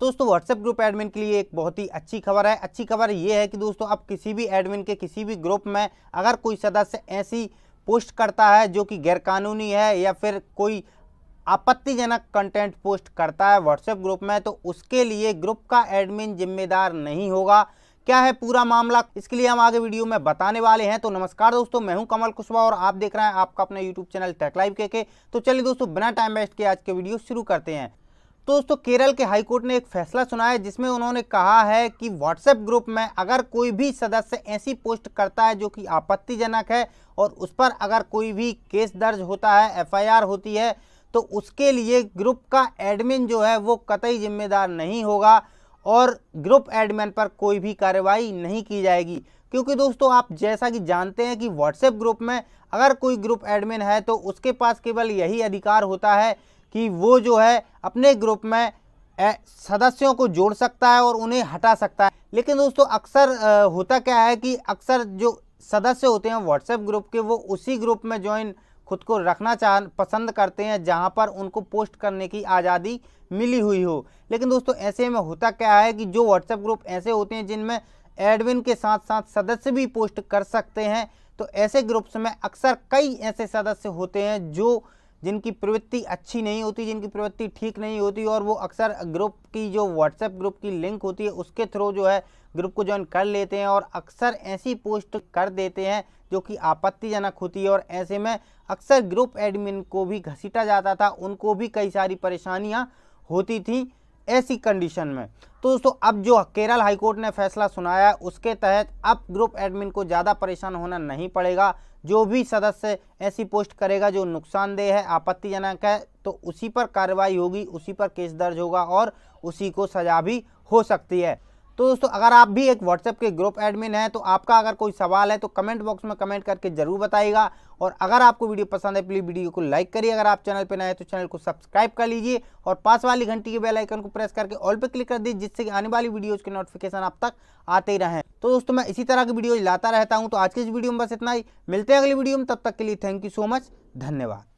दोस्तों WhatsApp group admin के लिए एक बहुत ही अच्छी खबर है अच्छी खबर ये है कि दोस्तों आप किसी भी एडमिन के किसी भी ग्रुप में अगर कोई सदस्य ऐसी पोस्ट करता है जो कि गैरकानूनी है या फिर कोई आपत्तिजनक कंटेंट पोस्ट करता है व्हाट्सएप ग्रुप में तो उसके लिए ग्रुप का एडमिन जिम्मेदार नहीं होगा क्या है पूरा मामला इसके लिए हम आगे वीडियो में बताने वाले हैं तो नमस्कार दोस्तों मैं हूं कमल कुशवाहा और आप देख रहे हैं आपका अपना यूट्यूब चैनल टेक लाइव के के तो चलिए दोस्तों बिना टाइम वेस्ट के आज के वीडियो शुरू करते हैं तो दोस्तों केरल के हाईकोर्ट ने एक फैसला सुनाया जिसमें उन्होंने कहा है कि व्हाट्सएप ग्रुप में अगर कोई भी सदस्य ऐसी पोस्ट करता है जो कि आपत्तिजनक है और उस पर अगर कोई भी केस दर्ज होता है एफआईआर होती है तो उसके लिए ग्रुप का एडमिन जो है वो कतई जिम्मेदार नहीं होगा और ग्रुप एडमिन पर कोई भी कार्रवाई नहीं की जाएगी क्योंकि दोस्तों आप जैसा कि जानते हैं कि व्हाट्सएप ग्रुप में अगर कोई ग्रुप एडमिन है तो उसके पास केवल यही अधिकार होता है कि वो जो है अपने ग्रुप में सदस्यों को जोड़ सकता है और उन्हें हटा सकता है लेकिन दोस्तों अक्सर होता क्या है कि अक्सर जो सदस्य होते हैं व्हाट्सएप ग्रुप के वो उसी ग्रुप में ज्वाइन खुद को रखना चाह पसंद करते हैं जहां पर उनको पोस्ट करने की आज़ादी मिली हुई हो लेकिन दोस्तों ऐसे में होता क्या है कि जो व्हाट्सएप ग्रुप ऐसे होते हैं जिनमें एडमिन के साथ साथ सदस्य भी पोस्ट कर सकते हैं तो ऐसे ग्रुप्स में अक्सर कई ऐसे सदस्य होते हैं जो जिनकी प्रवृत्ति अच्छी नहीं होती जिनकी प्रवृत्ति ठीक नहीं होती और वो अक्सर ग्रुप की जो व्हाट्सएप ग्रुप की लिंक होती है उसके थ्रू जो है ग्रुप को ज्वाइन कर लेते हैं और अक्सर ऐसी पोस्ट कर देते हैं जो कि आपत्तिजनक होती है और ऐसे में अक्सर ग्रुप एडमिन को भी घसीटा जाता था उनको भी कई सारी परेशानियाँ होती थी ऐसी कंडीशन में तो दोस्तों अब जो केरल हाईकोर्ट ने फैसला सुनाया है उसके तहत अब ग्रुप एडमिन को ज़्यादा परेशान होना नहीं पड़ेगा जो भी सदस्य ऐसी पोस्ट करेगा जो नुकसानदेह है आपत्तिजनक है तो उसी पर कार्रवाई होगी उसी पर केस दर्ज होगा और उसी को सजा भी हो सकती है तो दोस्तों अगर आप भी एक व्हाट्सएप के ग्रुप एडमिन हैं तो आपका अगर कोई सवाल है तो कमेंट बॉक्स में कमेंट करके जरूर बताइएगा और अगर आपको वीडियो पसंद है प्लीज़ वीडियो को लाइक करिए अगर आप चैनल पर नए हैं तो चैनल को सब्सक्राइब कर लीजिए और पास वाली घंटी के बेल आइकन को प्रेस करके ऑल पर क्लिक कर दीजिए जिससे कि आने वाली वीडियोज़ के नोटिफिकेशन आप तक आते ही रहें तो दोस्तों मैं इसी तरह की वीडियो लाता रहता हूँ तो आज की इस वीडियो में बस इतना ही मिलते हैं अगली वीडियो में तब तक के लिए थैंक यू सो मच धन्यवाद